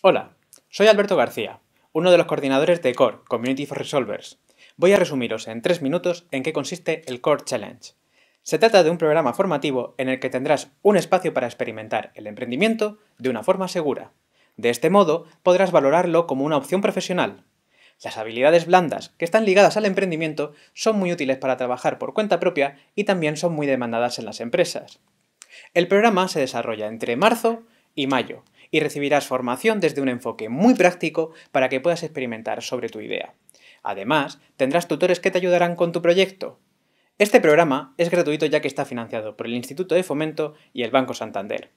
Hola, soy Alberto García, uno de los coordinadores de Core, Community for Resolvers. Voy a resumiros en tres minutos en qué consiste el Core Challenge. Se trata de un programa formativo en el que tendrás un espacio para experimentar el emprendimiento de una forma segura. De este modo, podrás valorarlo como una opción profesional. Las habilidades blandas que están ligadas al emprendimiento son muy útiles para trabajar por cuenta propia y también son muy demandadas en las empresas. El programa se desarrolla entre marzo y mayo y recibirás formación desde un enfoque muy práctico para que puedas experimentar sobre tu idea. Además, tendrás tutores que te ayudarán con tu proyecto. Este programa es gratuito ya que está financiado por el Instituto de Fomento y el Banco Santander.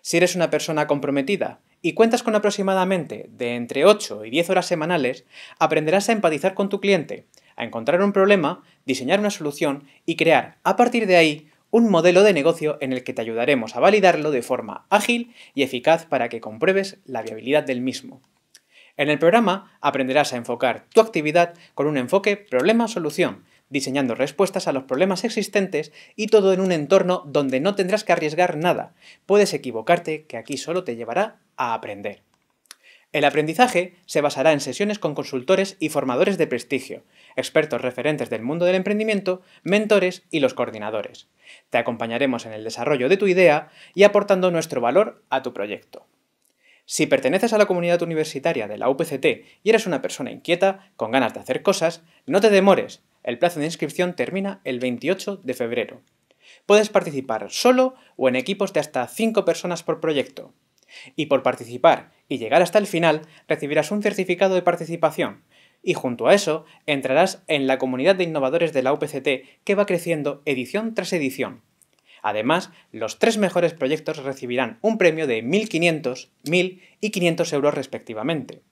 Si eres una persona comprometida y cuentas con aproximadamente de entre 8 y 10 horas semanales, aprenderás a empatizar con tu cliente, a encontrar un problema, diseñar una solución y crear, a partir de ahí, un modelo de negocio en el que te ayudaremos a validarlo de forma ágil y eficaz para que compruebes la viabilidad del mismo. En el programa aprenderás a enfocar tu actividad con un enfoque problema-solución, diseñando respuestas a los problemas existentes y todo en un entorno donde no tendrás que arriesgar nada. Puedes equivocarte, que aquí solo te llevará a aprender. El aprendizaje se basará en sesiones con consultores y formadores de prestigio, expertos referentes del mundo del emprendimiento, mentores y los coordinadores. Te acompañaremos en el desarrollo de tu idea y aportando nuestro valor a tu proyecto. Si perteneces a la comunidad universitaria de la UPCT y eres una persona inquieta, con ganas de hacer cosas, no te demores. El plazo de inscripción termina el 28 de febrero. Puedes participar solo o en equipos de hasta 5 personas por proyecto. Y por participar y llegar hasta el final, recibirás un certificado de participación. Y junto a eso, entrarás en la comunidad de innovadores de la UPCT que va creciendo edición tras edición. Además, los tres mejores proyectos recibirán un premio de 1.500, 1.000 y 500 euros respectivamente.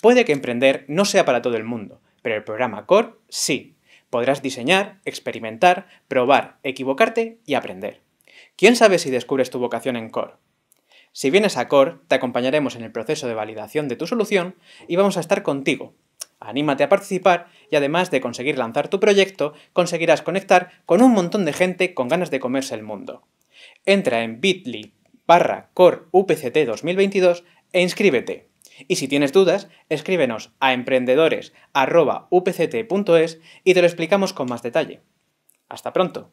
Puede que emprender no sea para todo el mundo, pero el programa Core sí. Podrás diseñar, experimentar, probar, equivocarte y aprender. ¿Quién sabe si descubres tu vocación en Core? Si vienes a Core, te acompañaremos en el proceso de validación de tu solución y vamos a estar contigo. Anímate a participar y además de conseguir lanzar tu proyecto, conseguirás conectar con un montón de gente con ganas de comerse el mundo. Entra en bit.ly barra core 2022 e inscríbete. Y si tienes dudas, escríbenos a emprendedores.upct.es y te lo explicamos con más detalle. Hasta pronto.